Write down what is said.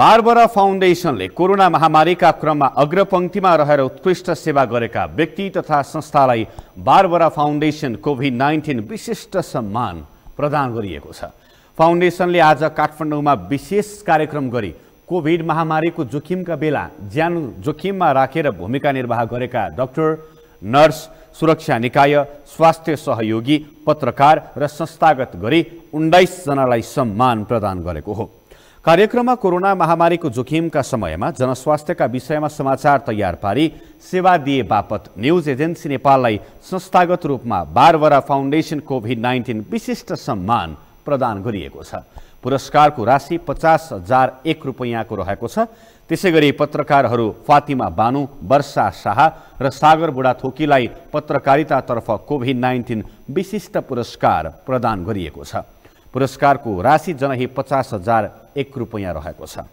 Barbara फाउन्डेसनले corona महामारीका क्रममा अग्रपङ्क्तिमा रहेर उत्कृष्ट सेवा गरेका व्यक्ति तथा संस्थालाई बारबरा फाउन्डेसन कोभिड नाइन्टिन विशिष्ट सम्मान प्रदान गरिएको छ फाउन्डेसनले आज काठमाडौँमा विशेष कार्यक्रम गरी कोभिड महामारीको जोखिमका बेला ज्यान जोखिममा राखेर भूमिका निर्वाह गरेका डाक्टर नर्स सुरक्षा निकाय स्वास्थ्य सहयोगी पत्रकार र संस्थागत गरी उन्नाइसजनालाई सम्मान प्रदान गरेको हो कार्यक्रममा कोरोना महामारीको जोखिमका समयमा जनस्वास्थ्यका विषयमा समाचार तयार पारी सेवा दिए बापत न्युज एजेन्सी नेपाललाई संस्थागत रूपमा बारवरा फाउन्डेसन कोभिड नाइन्टिन विशिष्ट सम्मान प्रदान गरिएको छ पुरस्कारको राशि पचास हजार एक रुपियाँको रहेको छ त्यसै गरी पत्रकारहरू फातिमा बानु वर्षा शाह र सागर बुढाथोकीलाई पत्रकारितातर्फ कोभिड नाइन्टिन विशिष्ट पुरस्कार प्रदान गरिएको छ पुरस्कारको राशि जनही पचास हजार एक रुपियाँ रहेको छ